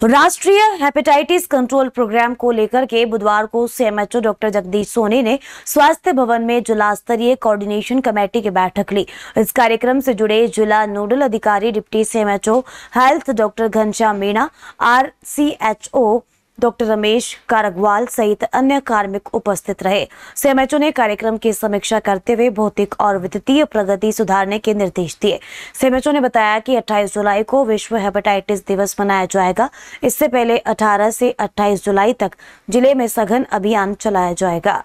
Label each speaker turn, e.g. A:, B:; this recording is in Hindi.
A: तो राष्ट्रीय हेपेटाइटिस कंट्रोल प्रोग्राम को लेकर के बुधवार को सीएमएचओ डॉक्टर जगदीश सोनी ने स्वास्थ्य भवन में जिला स्तरीय कोऑर्डिनेशन कमेटी की बैठक ली इस कार्यक्रम से जुड़े जिला नोडल अधिकारी deputy CMHO health doctor Ghanshyam Meena R C H O doctor Ramesh Kargawal सहित अन्य कार्मिक उपस्थित रहे सीएमएचओ ने कार्यक्रम की समीक्षा करते हुए भौतिक और वित्तीय प्रगति सुधारने के निर्देश दिए सीएमएचओ ने बताया कि 28 जुलाई को विश्व हेपेटाइटिस दिवस मनाया जाएगा इससे पहले 18 से 28 जुलाई तक जिले में सघन अभियान चलाया जाएगा